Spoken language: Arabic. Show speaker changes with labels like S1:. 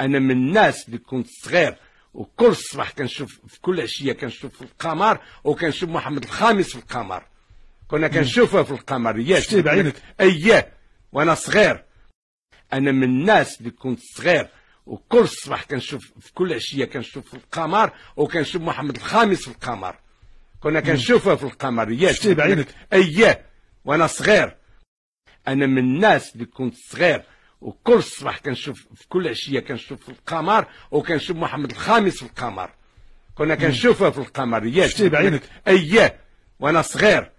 S1: انا من الناس اللي كنت صغير وكل صباح كنشوف في كل عشيه كنشوف في القمر وكنشوف محمد الخامس في القمر كنا كنشوفه في القمر ياس شتي بعينك اياه وانا صغير انا من الناس اللي كنت صغير وكل صباح كنشوف في كل عشيه كنشوف في القمر وكنشوف محمد الخامس في القمر كنا كنشوفه في القمر ياس شتي بعينك اياه وانا صغير انا من الناس اللي كنت صغير وكل صباح كنشوف في كل عشيه كنشوف في القمر وكنشوف محمد الخامس في القمر كنا كنشوفه في القمر ياك شفتيه بعينك اييه وانا صغير